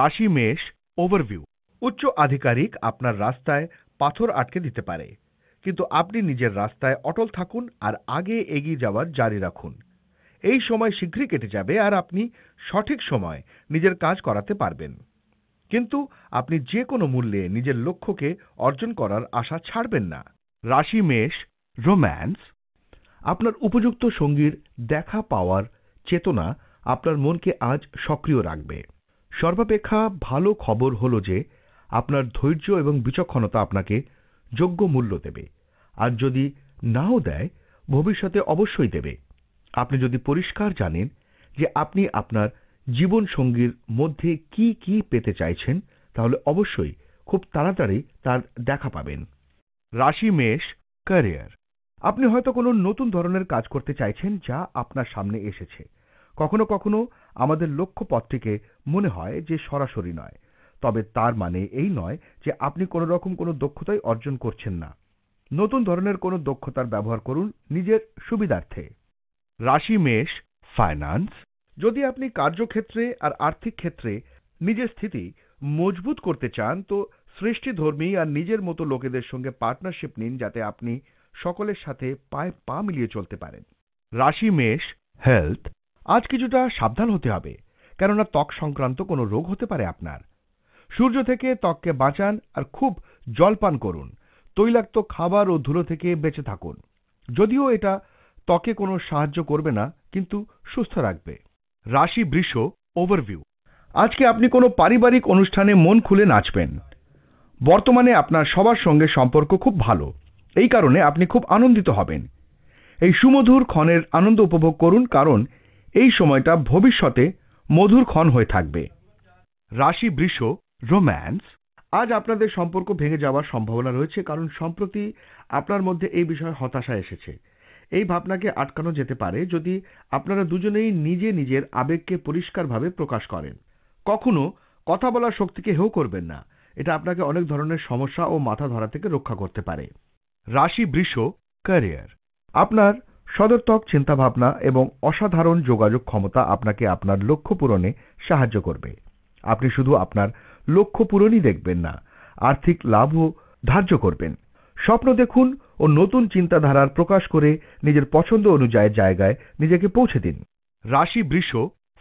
রাশি মেষ ওভারভিউ উচ্চ আধিকারিক আপনার রাস্তায় পাথর আটকে দিতে পারে কিন্তু আপনি নিজের রাস্তায় অটল থাকুন আর আগে এগিয়ে যাওয়ার জারি রাখুন এই সময় শীঘ্রই কেটে যাবে আর আপনি সঠিক সময় নিজের কাজ করাতে পারবেন কিন্তু আপনি যে কোনো মূল্যে নিজের লক্ষ্যকে অর্জন করার আশা ছাড়বেন না রাশি মেষ রোম্যান্স আপনার উপযুক্ত সঙ্গীর দেখা পাওয়ার চেতনা আপনার মনকে আজ সক্রিয় রাখবে সর্বাপেক্ষা ভালো খবর হল যে আপনার ধৈর্য এবং বিচক্ষণতা আপনাকে যোগ্য মূল্য দেবে আর যদি নাও দেয় ভবিষ্যতে অবশ্যই দেবে আপনি যদি পরিষ্কার জানেন যে আপনি আপনার জীবন সঙ্গীর মধ্যে কি কি পেতে চাইছেন তাহলে অবশ্যই খুব তাড়াতাড়ি তার দেখা পাবেন রাশি মেষ ক্যারিয়ার আপনি হয়তো কোনো নতুন ধরনের কাজ করতে চাইছেন যা আপনার সামনে এসেছে কখনো কখনো আমাদের লক্ষ্যপথটিকে মনে হয় যে সরাসরি নয় তবে তার মানে এই নয় যে আপনি কোনো রকম কোনো দক্ষতাই অর্জন করছেন না নতুন ধরনের কোনো দক্ষতার ব্যবহার করুন নিজের সুবিধার্থে রাশি মেষ ফাইন্যান্স যদি আপনি কার্যক্ষেত্রে আর আর্থিক ক্ষেত্রে নিজের স্থিতি মজবুত করতে চান তো সৃষ্টিধর্মী আর নিজের মতো লোকেদের সঙ্গে পার্টনারশিপ নিন যাতে আপনি সকলের সাথে পায়ে পা মিলিয়ে চলতে পারেন রাশি মেষ হেলথ আজ কিছুটা সাবধান হতে হবে কেননা ত্বক সংক্রান্ত কোনো রোগ হতে পারে আপনার সূর্য থেকে ত্বককে বাঁচান আর খুব জল পান করুন তৈলাক্ত খাবার ও ধুলো থেকে বেঁচে থাকুন যদিও এটা ত্বকে কোনো সাহায্য করবে না কিন্তু সুস্থ রাখবে রাশি বৃষ ওভারভিউ আজকে আপনি কোনো পারিবারিক অনুষ্ঠানে মন খুলে নাচবেন বর্তমানে আপনার সবার সঙ্গে সম্পর্ক খুব ভালো এই কারণে আপনি খুব আনন্দিত হবেন এই সুমধুর ক্ষণের আনন্দ উপভোগ করুন কারণ এই সময়টা ভবিষ্যতে মধুর ক্ষণ হয়ে থাকবে রাশি বৃষ রোম্যান্স আজ আপনাদের সম্পর্ক ভেঙে যাওয়ার সম্ভাবনা রয়েছে কারণ সম্প্রতি আপনার মধ্যে এই বিষয়ে হতাশা এসেছে এই ভাবনাকে আটকানো যেতে পারে যদি আপনারা দুজনেই নিজে নিজের আবেগকে পরিষ্কারভাবে প্রকাশ করেন কখনো কথা বলার শক্তিকে হেউ করবেন না এটা আপনাকে অনেক ধরনের সমস্যা ও মাথা ধরা থেকে রক্ষা করতে পারে রাশি বৃষ ক্যারিয়ার আপনার সদর্থক চিন্তাভাবনা এবং অসাধারণ যোগাযোগ ক্ষমতা আপনাকে আপনার লক্ষ্য পূরণে সাহায্য করবে আপনি শুধু আপনার লক্ষ্য পূরণই দেখবেন না আর্থিক লাভও ধার্য করবেন স্বপ্ন দেখুন ও নতুন চিন্তাধারার প্রকাশ করে নিজের পছন্দ অনুযায়ী জায়গায় নিজেকে পৌঁছে দিন রাশি বৃষ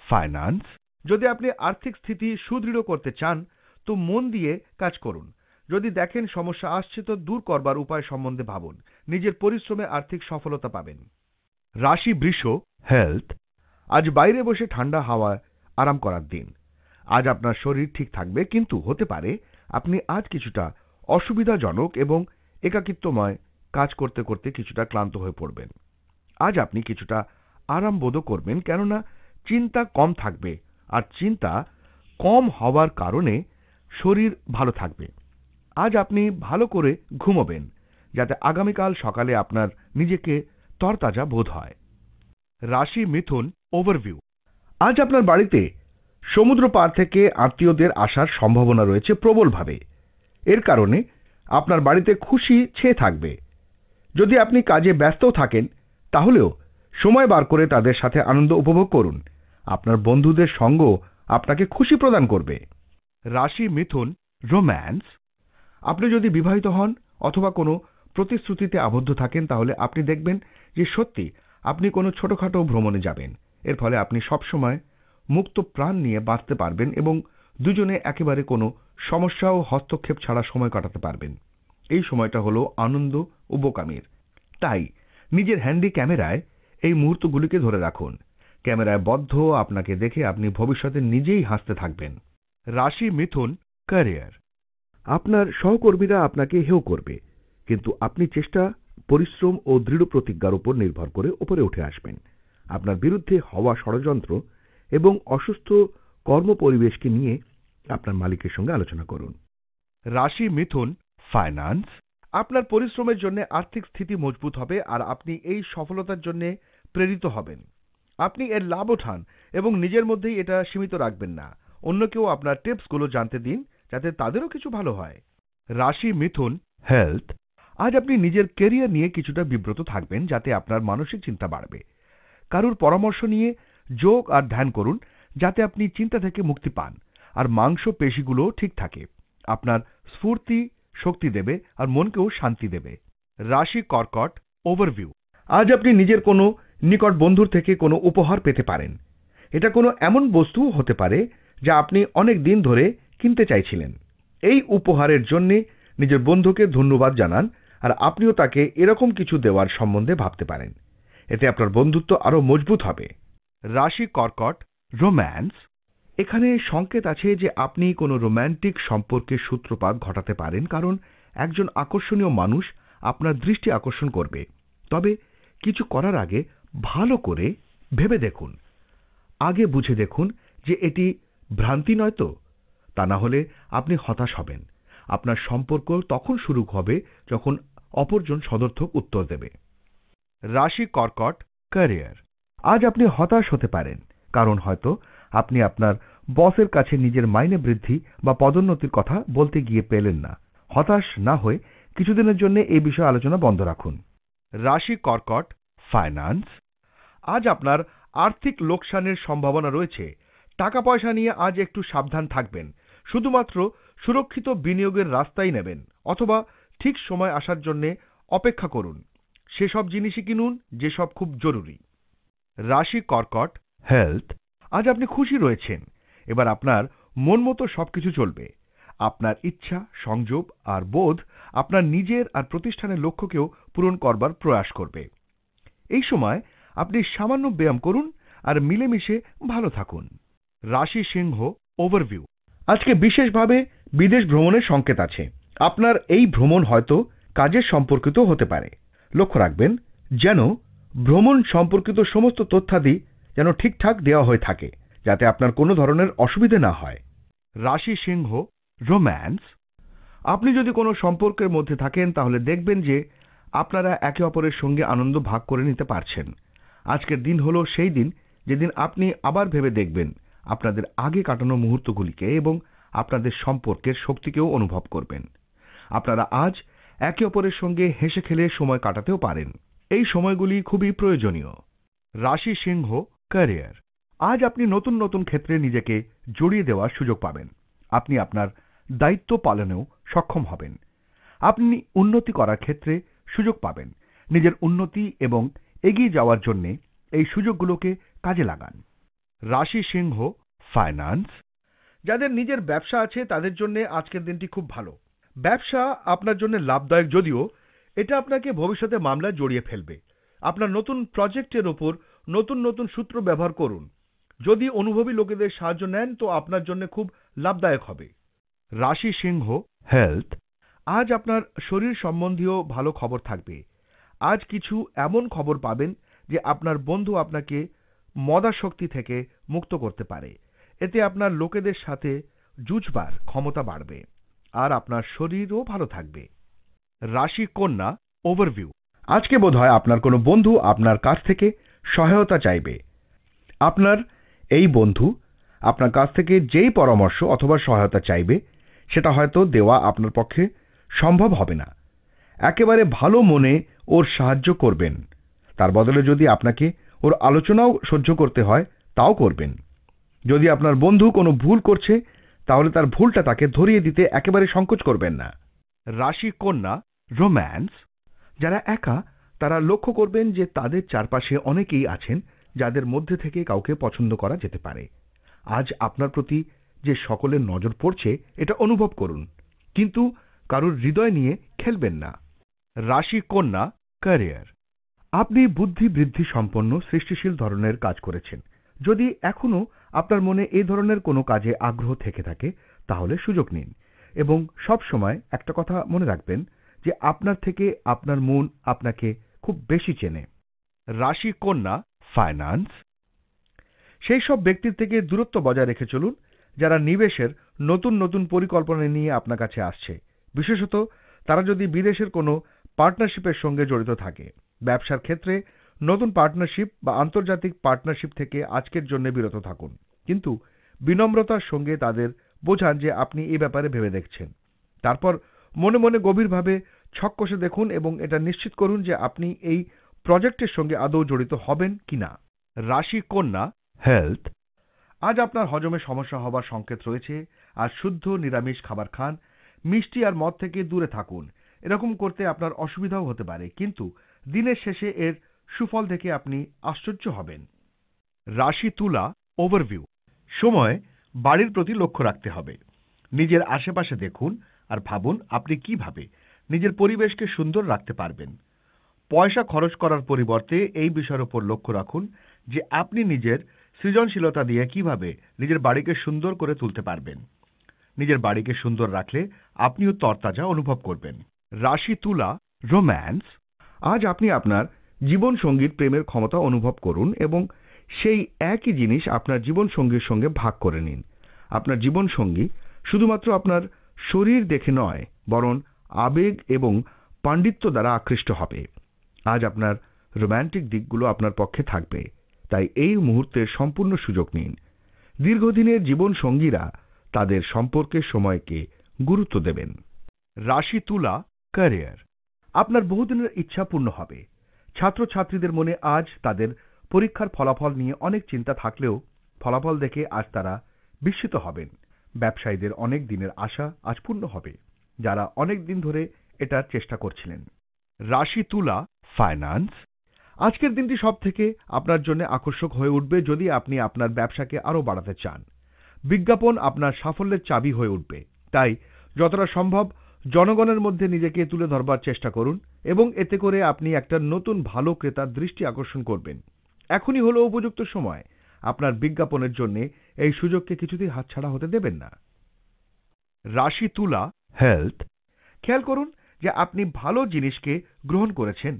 ফাইন্যান্স যদি আপনি আর্থিক স্থিতি সুদৃঢ় করতে চান তো মন দিয়ে কাজ করুন যদি দেখেন সমস্যা আসছে তো দূর করবার উপায় সম্বন্ধে ভাবুন নিজের পরিশ্রমে আর্থিক সফলতা পাবেন রাশি বৃষ হেলথ আজ বাইরে বসে ঠান্ডা হাওয়া আরাম করার দিন আজ আপনার শরীর ঠিক থাকবে কিন্তু হতে পারে আপনি আজ কিছুটা অসুবিধাজনক এবং একাকিত্বময় কাজ করতে করতে কিছুটা ক্লান্ত হয়ে পড়বেন আজ আপনি কিছুটা আরামবোধও করবেন কেননা চিন্তা কম থাকবে আর চিন্তা কম হওয়ার কারণে শরীর ভালো থাকবে আজ আপনি ভালো করে ঘুমোবেন যাতে আগামীকাল সকালে আপনার নিজেকে তরতাজা বোধ হয় রাশি মিথুন ওভারভিউ আজ আপনার বাড়িতে সমুদ্র পার থেকে আত্মীয়দের আসার সম্ভাবনা রয়েছে প্রবলভাবে এর কারণে আপনার বাড়িতে খুশি ছেয়ে থাকবে যদি আপনি কাজে ব্যস্ত থাকেন তাহলেও সময় বার করে তাদের সাথে আনন্দ উপভোগ করুন আপনার বন্ধুদের সঙ্গ আপনাকে খুশি প্রদান করবে রাশি মিথুন রোম্যান্স আপনি যদি বিবাহিত হন অথবা কোনো প্রতিশ্রুতিতে আবদ্ধ থাকেন তাহলে আপনি দেখবেন যে সত্যি আপনি কোনো ছোটখাটো ভ্রমণে যাবেন এর ফলে আপনি সবসময় মুক্ত প্রাণ নিয়ে বাঁচতে পারবেন এবং দুজনে একেবারে কোনো সমস্যা ও হস্তক্ষেপ ছাড়া সময় কাটাতে পারবেন এই সময়টা হলো আনন্দ ও বোকামের তাই নিজের হ্যান্ডি ক্যামেরায় এই মুহূর্তগুলিকে ধরে রাখুন ক্যামেরায় বদ্ধ আপনাকে দেখে আপনি ভবিষ্যতে নিজেই হাসতে থাকবেন রাশি মিথুন ক্যারিয়ার আপনার সহকর্মীরা আপনাকে হেও করবে কিন্তু আপনি চেষ্টা পরিশ্রম ও দৃঢ় প্রতিজ্ঞার উপর নির্ভর করে ওপরে উঠে আসবেন আপনার বিরুদ্ধে হওয়া ষড়যন্ত্র এবং অসুস্থ কর্মপরিবেশকে নিয়ে আপনার মালিকের সঙ্গে আলোচনা করুন রাশি মিথুন ফাইন্যান্স আপনার পরিশ্রমের জন্য আর্থিক স্থিতি মজবুত হবে আর আপনি এই সফলতার জন্য প্রেরিত হবেন আপনি এর লাভ ওঠান এবং নিজের মধ্যেই এটা সীমিত রাখবেন না অন্য কেউ আপনার টিপসগুলো জানতে দিন যাতে তাদেরও কিছু ভালো হয় রাশি মিথুন হেলথ আজ আপনি নিজের কেরিয়ার নিয়ে কিছুটা বিব্রত থাকবেন যাতে আপনার মানসিক চিন্তা বাড়বে কারুর পরামর্শ নিয়ে যোগ আর ধ্যান করুন যাতে আপনি চিন্তা থেকে মুক্তি পান আর মাংস পেশিগুলো ঠিক থাকে আপনার স্ফূর্তি শক্তি দেবে আর মনকেও শান্তি দেবে রাশি কর্কট ওভারভিউ আজ আপনি নিজের কোনো নিকট বন্ধুর থেকে কোনো উপহার পেতে পারেন এটা কোনো এমন বস্তু হতে পারে যা আপনি অনেক দিন ধরে কিনতে চাইছিলেন এই উপহারের জন্যে নিজের বন্ধুকে ধন্যবাদ জানান আর আপনিও তাকে এরকম কিছু দেওয়ার সম্বন্ধে ভাবতে পারেন এতে আপনার বন্ধুত্ব আরও মজবুত হবে রাশি কর্কট রোম্যান্স এখানে সংকেত আছে যে আপনি কোনো রোম্যান্টিক সম্পর্কের সূত্রপাত ঘটাতে পারেন কারণ একজন আকর্ষণীয় মানুষ আপনার দৃষ্টি আকর্ষণ করবে তবে কিছু করার আগে ভালো করে ভেবে দেখুন আগে বুঝে দেখুন যে এটি ভ্রান্তি নয় তো তা না হলে আপনি হতাশ হবেন আপনার সম্পর্ক তখন শুরু হবে যখন অপরজন সদর্থক উত্তর দেবে রাশি কর্কট ক্যারিয়ার আজ আপনি হতাশ হতে পারেন কারণ হয়তো আপনি আপনার বসের কাছে নিজের মাইনে বৃদ্ধি বা পদোন্নতির কথা বলতে গিয়ে পেলেন না হতাশ না হয়ে কিছুদিনের জন্য এই বিষয়ে আলোচনা বন্ধ রাখুন রাশি কর্কট ফাইন্যান্স আজ আপনার আর্থিক লোকসানের সম্ভাবনা রয়েছে টাকা পয়সা নিয়ে আজ একটু সাবধান থাকবেন শুধুমাত্র সুরক্ষিত বিনিয়োগের রাস্তাই নেবেন অথবা ঠিক সময় আসার জন্য অপেক্ষা করুন সেসব জিনিসই কিনুন যেসব খুব জরুরি রাশি কর্কট হেলথ আজ আপনি খুশি রয়েছেন এবার আপনার মন মতো সবকিছু চলবে আপনার ইচ্ছা সংযোগ আর বোধ আপনার নিজের আর প্রতিষ্ঠানের লক্ষ্যকেও পূরণ করবার প্রয়াস করবে এই সময় আপনি সামান্য ব্যায়াম করুন আর মিলেমিশে ভালো থাকুন রাশি সিংহ ওভারভিউ আজকে বিশেষভাবে বিদেশ ভ্রমণের সংকেত আছে আপনার এই ভ্রমণ হয়তো কাজের সম্পর্কিত হতে পারে লক্ষ্য রাখবেন যেন ভ্রমণ সম্পর্কিত সমস্ত তথ্যাদি যেন ঠিকঠাক দেওয়া হয়ে থাকে যাতে আপনার কোনো ধরনের অসুবিধে না হয় রাশি সিংহ রোম্যান্স আপনি যদি কোনো সম্পর্কের মধ্যে থাকেন তাহলে দেখবেন যে আপনারা একে অপরের সঙ্গে আনন্দ ভাগ করে নিতে পারছেন আজকের দিন হল সেই দিন যেদিন আপনি আবার ভেবে দেখবেন আপনাদের আগে কাটানো মুহূর্তগুলিকে এবং আপনাদের সম্পর্কের শক্তিকেও অনুভব করবেন আপনারা আজ একে অপরের সঙ্গে হেসে খেলে সময় কাটাতেও পারেন এই সময়গুলি খুবই প্রয়োজনীয় রাশি সিংহ ক্যারিয়ার আজ আপনি নতুন নতুন ক্ষেত্রে নিজেকে জড়িয়ে দেওয়ার সুযোগ পাবেন আপনি আপনার দায়িত্ব পালনেও সক্ষম হবেন আপনি উন্নতি করার ক্ষেত্রে সুযোগ পাবেন নিজের উন্নতি এবং এগিয়ে যাওয়ার জন্যে এই সুযোগগুলোকে কাজে লাগান রাশি সিংহ ফাইন্যান্স যাদের নিজের ব্যবসা আছে তাদের জন্য আজকের দিনটি খুব ভালো ব্যবসা আপনার জন্য লাভদায়ক যদিও এটা আপনাকে ভবিষ্যতে মামলা জড়িয়ে ফেলবে আপনার নতুন প্রজেক্টের ওপর নতুন নতুন সূত্র ব্যবহার করুন যদি অনুভবী লোকেদের সাহায্য নেন তো আপনার জন্য খুব লাভদায়ক হবে রাশি সিংহ হেলথ আজ আপনার শরীর সম্বন্ধীয় ভালো খবর থাকবে আজ কিছু এমন খবর পাবেন যে আপনার বন্ধু আপনাকে মদাশক্তি থেকে মুক্ত করতে পারে এতে আপনার লোকেদের সাথে জুজবার ক্ষমতা বাড়বে আর আপনার শরীরও ভালো থাকবে রাশি কন্যা ওভারভিউ আজকে বোধহয় আপনার কোনো বন্ধু আপনার কাছ থেকে সহায়তা চাইবে আপনার এই বন্ধু আপনার কাছ থেকে যেই পরামর্শ অথবা সহায়তা চাইবে সেটা হয়তো দেওয়া আপনার পক্ষে সম্ভব হবে না একেবারে ভালো মনে ওর সাহায্য করবেন তার বদলে যদি আপনাকে ওর আলোচনাও সহ্য করতে হয় তাও করবেন যদি আপনার বন্ধু কোনো ভুল করছে তাহলে তার ভুলটা তাকে ধরিয়ে দিতে একেবারে সংকোচ করবেন না রাশি কন্যা রোম্যান্স যারা একা তারা লক্ষ্য করবেন যে তাদের চারপাশে অনেকেই আছেন যাদের মধ্যে থেকে কাউকে পছন্দ করা যেতে পারে আজ আপনার প্রতি যে সকলের নজর পড়ছে এটা অনুভব করুন কিন্তু কারুর হৃদয় নিয়ে খেলবেন না রাশি কন্যা ক্যারিয়ার আপনি বুদ্ধি বৃদ্ধি সম্পন্ন সৃষ্টিশীল ধরনের কাজ করেছেন যদি এখনও আপনার মনে এই ধরনের কোনো কাজে আগ্রহ থেকে থাকে তাহলে সুযোগ নিন এবং সব সময় একটা কথা মনে রাখবেন যে আপনার থেকে আপনার মন আপনাকে খুব বেশি চেনে রাশি কন্যা ফাইন্যান্স সেই সব ব্যক্তির থেকে দূরত্ব বজায় রেখে চলুন যারা নিবেশের নতুন নতুন পরিকল্পনা নিয়ে আপনার কাছে আসছে বিশেষত তারা যদি বিদেশের কোনো পার্টনারশিপের সঙ্গে জড়িত থাকে ব্যবসার ক্ষেত্রে নতুন পার্টনারশিপ বা আন্তর্জাতিক পার্টনারশিপ থেকে আজকের জন্য বিরত থাকুন কিন্তু বিনম্রতার সঙ্গে তাদের বোঝান যে আপনি এ ব্যাপারে ভেবে দেখছেন তারপর মনে মনে গভীরভাবে ছক কষে দেখুন এবং এটা নিশ্চিত করুন যে আপনি এই প্রজেক্টের সঙ্গে আদৌ জড়িত হবেন কি না রাশি কন্যা হেলথ আজ আপনার হজমে সমস্যা হবার সংকেত রয়েছে আর শুদ্ধ নিরামিষ খাবার খান মিষ্টি আর মদ থেকে দূরে থাকুন এরকম করতে আপনার অসুবিধাও হতে পারে কিন্তু দিনের শেষে এর সুফল দেখে আপনি আশ্চর্য হবেন রাশি তুলা ওভারভিউ সময় বাড়ির প্রতি লক্ষ্য রাখতে হবে নিজের আশেপাশে দেখুন আর ভাবুন আপনি কিভাবে নিজের পরিবেশকে সুন্দর রাখতে পারবেন পয়সা খরচ করার পরিবর্তে এই বিষয়ের ওপর লক্ষ্য রাখুন যে আপনি নিজের সৃজনশীলতা দিয়ে কিভাবে নিজের বাড়িকে সুন্দর করে তুলতে পারবেন নিজের বাড়িকে সুন্দর রাখলে আপনিও তরতাজা অনুভব করবেন রাশি তুলা রোম্যান্স আজ আপনি আপনার জীবন সঙ্গীত প্রেমের ক্ষমতা অনুভব করুন এবং সেই একই জিনিস আপনার জীবন সঙ্গীর সঙ্গে ভাগ করে নিন আপনার জীবন সঙ্গী শুধুমাত্র আপনার শরীর দেখে নয় বরং আবেগ এবং পাণ্ডিত্য দ্বারা আকৃষ্ট হবে আজ আপনার রোম্যান্টিক দিকগুলো আপনার পক্ষে থাকবে তাই এই মুহূর্তের সম্পূর্ণ সুযোগ নিন দীর্ঘদিনের জীবন সঙ্গীরা তাদের সম্পর্কের সময়কে গুরুত্ব দেবেন রাশি তুলা ক্যারিয়ার আপনার বহুদিনের ইচ্ছা পূর্ণ হবে ছাত্রছাত্রীদের মনে আজ তাদের পরীক্ষার ফলাফল নিয়ে অনেক চিন্তা থাকলেও ফলাফল দেখে আজ তারা বিস্মিত হবেন ব্যবসায়ীদের অনেক দিনের আশা আজ পূর্ণ হবে যারা অনেক দিন ধরে এটার চেষ্টা করছিলেন রাশি তুলা ফাইন্যান্স আজকের দিনটি সব থেকে আপনার জন্য আকর্ষক হয়ে উঠবে যদি আপনি আপনার ব্যবসাকে আরও বাড়াতে চান বিজ্ঞাপন আপনার সাফল্যের চাবি হয়ে উঠবে তাই যতটা সম্ভব জনগণের মধ্যে নিজেকে তুলে ধরবার চেষ্টা করুন এবং এতে করে আপনি একটা নতুন ভালো ক্রেতার দৃষ্টি আকর্ষণ করবেন এখনই হলো উপযুক্ত সময় আপনার বিজ্ঞাপনের জন্য এই সুযোগকে কিছুতেই হাতছাড়া হতে দেবেন না রাশি তুলা হেলথ খেয়াল করুন যে আপনি ভালো জিনিসকে গ্রহণ করেছেন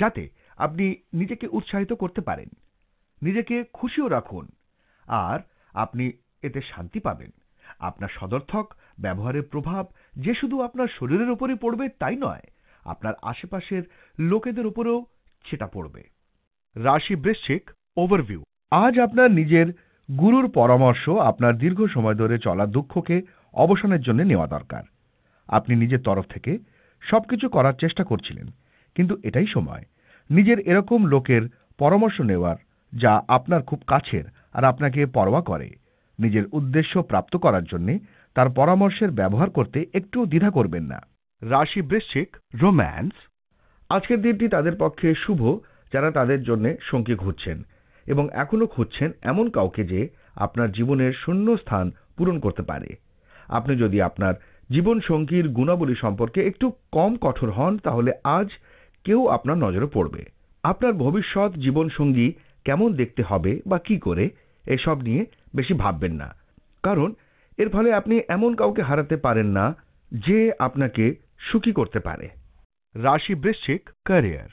যাতে আপনি নিজেকে উৎসাহিত করতে পারেন নিজেকে খুশিও রাখুন আর আপনি এতে শান্তি পাবেন আপনার সদর্থক ব্যবহারের প্রভাব যে শুধু আপনার শরীরের উপরে পড়বে তাই নয় আপনার আশেপাশের লোকেদের উপরেও সেটা পড়বে রাশি বৃশ্চিক ওভারভিউ আজ আপনার নিজের গুরুর পরামর্শ আপনার দীর্ঘ সময় ধরে চলা দুঃখকে অবসানের জন্য নেওয়া দরকার আপনি নিজের তরফ থেকে সবকিছু করার চেষ্টা করছিলেন কিন্তু এটাই সময় নিজের এরকম লোকের পরামর্শ নেওয়ার যা আপনার খুব কাছের আর আপনাকে পরোয়া করে নিজের উদ্দেশ্য প্রাপ্ত করার জন্য তার পরামর্শের ব্যবহার করতে একটুও দ্বিধা করবেন না রাশি বৃশ্চিক রোম্যান্স আজকের দিনটি তাদের পক্ষে শুভ যারা তাদের জন্য সঙ্গী খুঁজছেন এবং এখনও খুঁজছেন এমন কাউকে যে আপনার জীবনের শূন্য স্থান পূরণ করতে পারে আপনি যদি আপনার জীবন সঙ্গীর গুণাবলী সম্পর্কে একটু কম কঠোর হন তাহলে আজ কেউ আপনার নজরে পড়বে আপনার ভবিষ্যৎ জীবনসঙ্গী কেমন দেখতে হবে বা কি করে এসব নিয়ে বেশি ভাববেন না কারণ এর ফলে আপনি এমন কাউকে হারাতে পারেন না যে আপনাকে সুখী করতে পারে রাশি বৃশ্চিক ক্যারিয়ার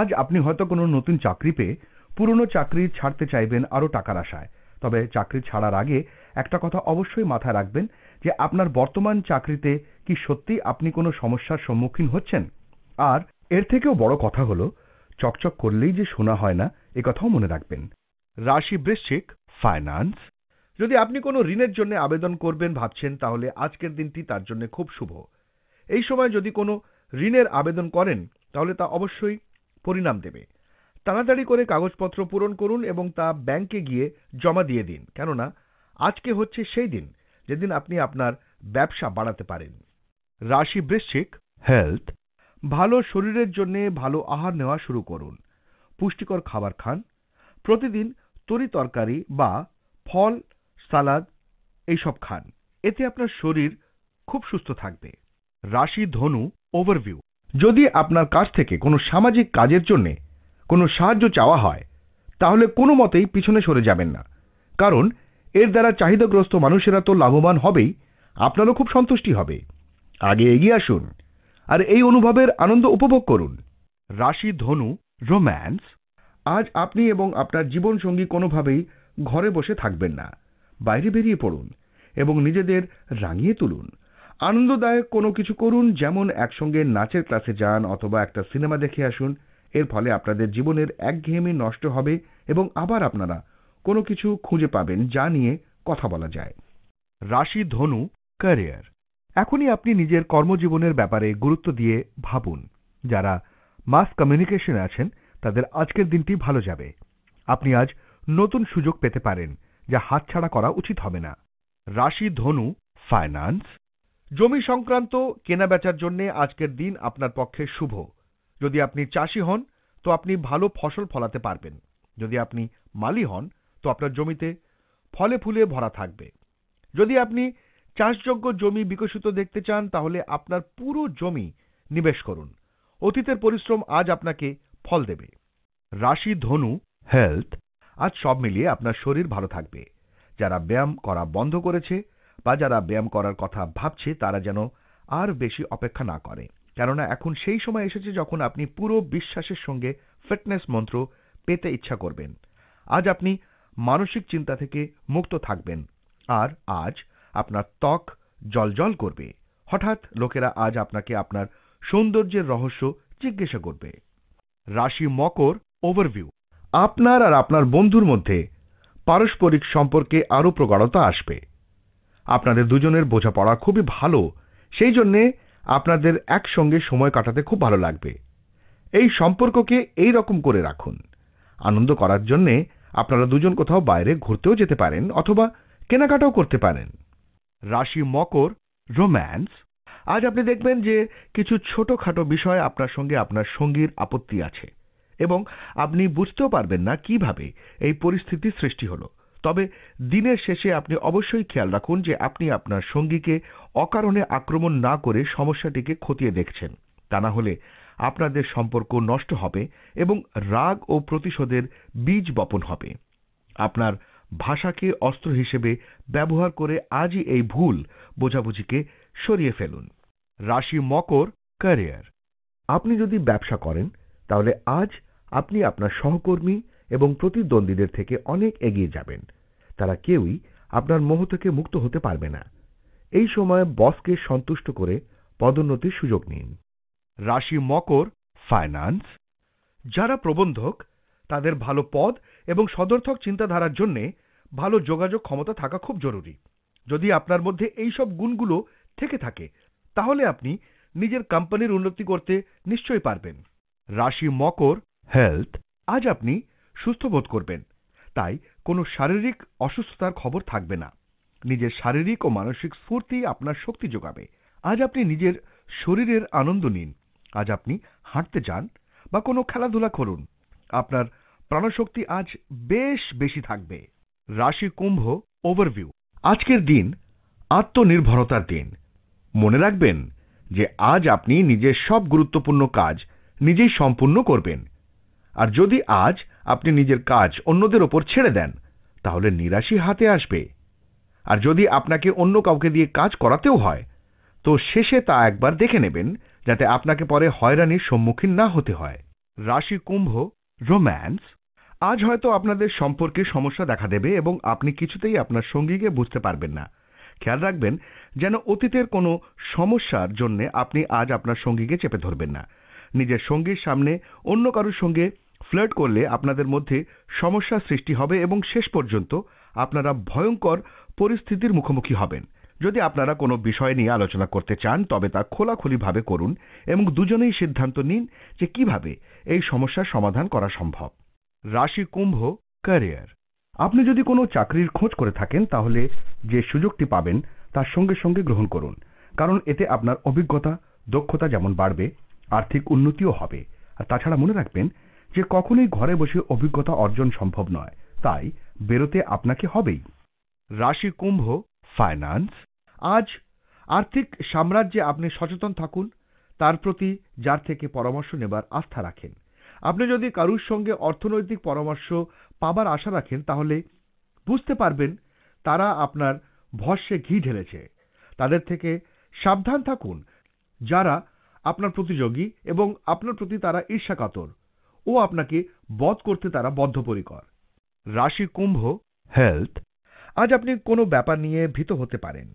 আজ আপনি হয়তো কোনো নতুন চাকরি পেয়ে পুরনো চাকরি ছাড়তে চাইবেন আরও টাকার আশায় তবে চাকরি ছাড়ার আগে একটা কথা অবশ্যই মাথায় রাখবেন যে আপনার বর্তমান চাকরিতে কি সত্যি আপনি কোনো সমস্যার সম্মুখীন হচ্ছেন আর এর থেকেও বড় কথা হলো চকচক করলেই যে শোনা হয় না এ কথাও মনে রাখবেন রাশি বৃশ্চিক ফাইন্যান্স যদি আপনি কোনো ঋণের জন্য আবেদন করবেন ভাবছেন তাহলে আজকের দিনটি তার জন্য খুব শুভ এই সময় যদি কোনো ঋণের আবেদন করেন তাহলে তা অবশ্যই পরিণাম দেবে তাড়াতাড়ি করে কাগজপত্র পূরণ করুন এবং তা ব্যাংকে গিয়ে জমা দিয়ে দিন কেননা আজকে হচ্ছে সেই দিন যেদিন আপনি আপনার ব্যবসা বাড়াতে পারেন রাশি বৃশ্চিক হেলথ ভালো শরীরের জন্য ভালো আহার নেওয়া শুরু করুন পুষ্টিকর খাবার খান প্রতিদিন তরি তরকারি বা ফল সালাদ এইসব খান এতে আপনার শরীর খুব সুস্থ থাকবে রাশি ধনু ওভারভিউ যদি আপনার কাছ থেকে কোনো সামাজিক কাজের জন্য কোনো সাহায্য চাওয়া হয় তাহলে কোনো মতেই পিছনে সরে যাবেন না কারণ এর দ্বারা চাহিদাগ্রস্ত মানুষেরা তো লাভবান হবেই আপনারও খুব সন্তুষ্টি হবে আগে এগিয়ে আসুন আর এই অনুভবের আনন্দ উপভোগ করুন রাশি ধনু রোম্যান্স আজ আপনি এবং আপনার জীবনসঙ্গী কোনোভাবেই ঘরে বসে থাকবেন না বাইরে বেরিয়ে পড়ুন এবং নিজেদের রাঙিয়ে তুলুন আনন্দদায়ক কোনো কিছু করুন যেমন একসঙ্গে নাচের ক্লাসে যান অথবা একটা সিনেমা দেখে আসুন এর ফলে আপনাদের জীবনের একঘেয়েমি নষ্ট হবে এবং আবার আপনারা কোনো কিছু খুঁজে পাবেন যা নিয়ে কথা বলা যায় রাশি ধনু ক্যারিয়ার এখনই আপনি নিজের কর্মজীবনের ব্যাপারে গুরুত্ব দিয়ে ভাবুন যারা মাস কমিউনিকেশনে আছেন তাদের আজকের দিনটি ভালো যাবে আপনি আজ নতুন সুযোগ পেতে পারেন যা হাতছাড়া করা উচিত হবে না রাশি ধনু ফাইন্যান্স জমি সংক্রান্ত কেনা বেচার জন্য আজকের দিন আপনার পক্ষে শুভ যদি আপনি চাষি হন তো আপনি ভালো ফসল ফলাতে পারবেন যদি আপনি মালি হন তো আপনার জমিতে ফলে ফুলে ভরা থাকবে যদি আপনি চাষযোগ্য জমি বিকশিত দেখতে চান তাহলে আপনার পুরো জমি নিবেশ করুন অতীতের পরিশ্রম আজ আপনাকে ফল দেবে রাশি ধনু হেলথ আজ সব মিলিয়ে আপনার শরীর ভালো থাকবে যারা ব্যায়াম করা বন্ধ করেছে বা যারা ব্যায়াম করার কথা ভাবছে তারা যেন আর বেশি অপেক্ষা না করে কেননা এখন সেই সময় এসেছে যখন আপনি পুরো বিশ্বাসের সঙ্গে ফিটনেস মন্ত্র পেতে ইচ্ছা করবেন আজ আপনি মানসিক চিন্তা থেকে মুক্ত থাকবেন আর আজ আপনার ত্বক জলজল করবে হঠাৎ লোকেরা আজ আপনাকে আপনার সৌন্দর্যের রহস্য জিজ্ঞাসা করবে রাশি মকর ওভারভিউ আপনার আর আপনার বন্ধুর মধ্যে পারস্পরিক সম্পর্কে আরও প্রগাঢ়তা আসবে আপনাদের দুজনের বোঝাপড়া খুবই ভালো সেই জন্যে আপনাদের একসঙ্গে সময় কাটাতে খুব ভালো লাগবে এই সম্পর্ককে এই রকম করে রাখুন আনন্দ করার জন্যে আপনারা দুজন কোথাও বাইরে ঘুরতেও যেতে পারেন অথবা কেনাকাটাও করতে পারেন রাশি মকর রোম্যান্স আজ আপনি দেখবেন যে কিছু ছোটখাটো বিষয় আপনার সঙ্গে আপনার সঙ্গীর আপত্তি আছে এবং আপনি বুঝতেও পারবেন না কিভাবে এই পরিস্থিতি সৃষ্টি হলো তবে দিনের শেষে আপনি অবশ্যই খেয়াল রাখুন যে আপনি আপনার সঙ্গীকে অকারণে আক্রমণ না করে সমস্যাটিকে খতিয়ে দেখছেন তা না হলে আপনাদের সম্পর্ক নষ্ট হবে এবং রাগ ও প্রতিশোধের বীজ বপন হবে আপনার ভাষাকে অস্ত্র হিসেবে ব্যবহার করে আজই এই ভুল বোঝাবুঝিকে সরিয়ে ফেলুন রাশি মকর ক্যারিয়ার আপনি যদি ব্যবসা করেন তাহলে আজ আপনি আপনার সহকর্মী এবং প্রতিদ্বন্দ্বীদের থেকে অনেক এগিয়ে যাবেন তারা কেউই আপনার মোহ থেকে মুক্ত হতে পারবে না এই সময় বসকে সন্তুষ্ট করে পদোন্নতির সুযোগ নিন রাশি মকর ফাইন্যান্স যারা প্রবন্ধক তাদের ভালো পদ এবং সদর্থক চিন্তাধারার জন্যে ভালো যোগাযোগ ক্ষমতা থাকা খুব জরুরি যদি আপনার মধ্যে এই সব গুণগুলো থেকে থাকে তাহলে আপনি নিজের কোম্পানির উন্নতি করতে নিশ্চয়ই পারবেন রাশি মকর হেলথ আজ আপনি সুস্থ বোধ করবেন তাই কোনো শারীরিক অসুস্থতার খবর থাকবে না নিজের শারীরিক ও মানসিক স্ফূর্তি আপনার শক্তি যোগাবে আজ আপনি নিজের শরীরের আনন্দ নিন আজ আপনি হাঁটতে যান বা কোনো খেলাধুলা করুন আপনার প্রাণশক্তি আজ বেশ বেশি থাকবে রাশি কুম্ভ ওভারভিউ আজকের দিন আত্মনির্ভরতার দিন মনে রাখবেন যে আজ আপনি নিজের সব গুরুত্বপূর্ণ কাজ নিজেই সম্পূর্ণ করবেন আর যদি আজ আপনি নিজের কাজ অন্যদের ওপর ছেড়ে দেন তাহলে নিরাশি হাতে আসবে আর যদি আপনাকে অন্য কাউকে দিয়ে কাজ করাতেও হয় তো শেষে তা একবার দেখে নেবেন যাতে আপনাকে পরে হয়রানির সম্মুখীন না হতে হয় রাশি কুম্ভ রোম্যান্স আজ হয়তো আপনাদের সম্পর্কে সমস্যা দেখা দেবে এবং আপনি কিছুতেই আপনার সঙ্গীকে বুঝতে পারবেন না খেয়াল রাখবেন যেন অতীতের কোনো সমস্যার জন্য আপনি আজ আপনার সঙ্গীকে চেপে ধরবেন না নিজের সঙ্গীর সামনে অন্য কারোর সঙ্গে ফ্লার্ট করলে আপনাদের মধ্যে সমস্যা সৃষ্টি হবে এবং শেষ পর্যন্ত আপনারা ভয়ঙ্কর পরিস্থিতির মুখোমুখি হবেন যদি আপনারা কোনো বিষয় নিয়ে আলোচনা করতে চান তবে তা খোলাখুলিভাবে করুন এবং দুজনেই সিদ্ধান্ত নিন যে কিভাবে এই সমস্যার সমাধান করা সম্ভব রাশি কুম্ভ ক্যারিয়ার আপনি যদি কোনো চাকরির খোঁজ করে থাকেন তাহলে যে সুযোগটি পাবেন তার সঙ্গে সঙ্গে গ্রহণ করুন কারণ এতে আপনার অভিজ্ঞতা দক্ষতা যেমন বাড়বে আর্থিক উন্নতিও হবে আর তাছাড়া মনে রাখবেন যে কখনোই ঘরে বসে অভিজ্ঞতা অর্জন সম্ভব নয় তাই বেরোতে আপনাকে হবেই রাশি কুম্ভ ফাইন্যান্স আজ আর্থিক সাম্রাজ্যে আপনি সচেতন থাকুন তার প্রতি যার থেকে পরামর্শ নেবার আস্থা রাখেন আপনি যদি কারুর সঙ্গে অর্থনৈতিক পরামর্শ পাবার আশা রাখেন তাহলে বুঝতে পারবেন তারা আপনার ভস্যে ঘি ঢেলেছে তাদের থেকে সাবধান থাকুন যারা আপনার প্রতিযোগী এবং আপনার প্রতি তারা ঈর্ষাকাতর ও আপনাকে বধ করতে তারা বদ্ধপরিকর রাশি কুম্ভ হেলথ আজ আপনি কোনো ব্যাপার নিয়ে ভীত হতে পারেন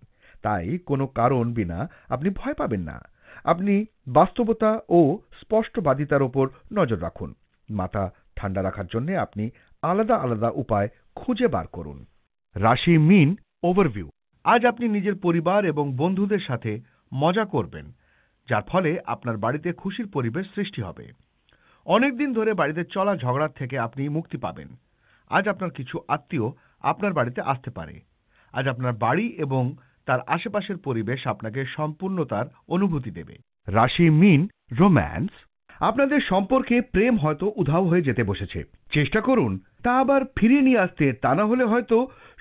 তাই কোনো কারণ বিনা আপনি ভয় পাবেন না আপনি বাস্তবতা ও স্পষ্টবাদিতার ওপর নজর রাখুন মাথা ঠান্ডা রাখার জন্য আপনি আলাদা আলাদা উপায় খুঁজে বার করুন রাশি মিন ওভারভিউ আজ আপনি নিজের পরিবার এবং বন্ধুদের সাথে মজা করবেন যার ফলে আপনার বাড়িতে খুশির পরিবেশ সৃষ্টি হবে অনেকদিন ধরে বাড়িতে চলা ঝগড়ার থেকে আপনি মুক্তি পাবেন আজ আপনার কিছু আত্মীয় আপনার বাড়িতে আসতে পারে আজ আপনার বাড়ি এবং তার আশেপাশের পরিবেশ আপনাকে সম্পূর্ণতার অনুভূতি দেবে রাশি মিন রোম্যান্স আপনাদের সম্পর্কে প্রেম হয়তো উধাও হয়ে যেতে বসেছে চেষ্টা করুন তা আবার ফিরিয়ে নিয়ে আসতে তা না হলে হয়তো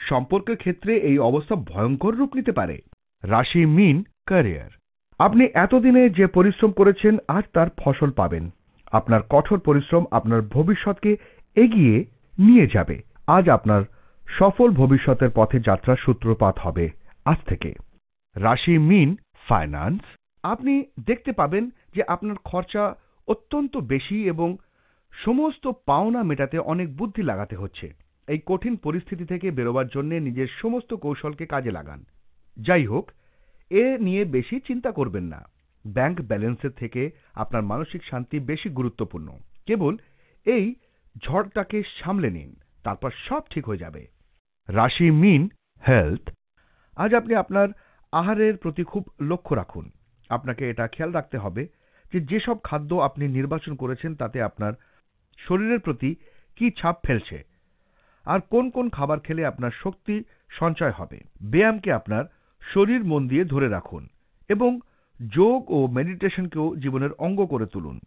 সম্পর্কের ক্ষেত্রে এই অবস্থা ভয়ঙ্কর রূপ নিতে পারে রাশি মিন ক্যারিয়ার আপনি এতদিনে যে পরিশ্রম করেছেন আজ তার ফসল পাবেন আপনার কঠোর পরিশ্রম আপনার ভবিষ্যৎকে এগিয়ে নিয়ে যাবে আজ আপনার সফল ভবিষ্যতের পথে যাত্রার সূত্রপাত হবে আজ থেকে রাশি মিন ফাইন্যান্স আপনি দেখতে পাবেন যে আপনার খরচা অত্যন্ত বেশি এবং সমস্ত পাওনা মেটাতে অনেক বুদ্ধি লাগাতে হচ্ছে এই কঠিন পরিস্থিতি থেকে বেরোবার জন্য নিজের সমস্ত কৌশলকে কাজে লাগান যাই হোক এ নিয়ে বেশি চিন্তা করবেন না ব্যাংক ব্যালেন্সের থেকে আপনার মানসিক শান্তি বেশি গুরুত্বপূর্ণ কেবল এই ঝড়টাকে সামলে নিন তারপর সব ঠিক হয়ে যাবে রাশি মিন হেলথ আজ আপনি আপনার আহারের প্রতি খুব লক্ষ্য রাখুন আপনাকে এটা খেয়াল রাখতে হবে যে যেসব খাদ্য আপনি নির্বাচন করেছেন তাতে আপনার শরীরের প্রতি কি ছাপ ফেলছে আর কোন কোন খাবার খেলে আপনার শক্তি সঞ্চয় হবে ব্যায়ামকে আপনার শরীর মন দিয়ে ধরে রাখুন এবং যোগ ও মেডিটেশনকেও জীবনের অঙ্গ করে তুলুন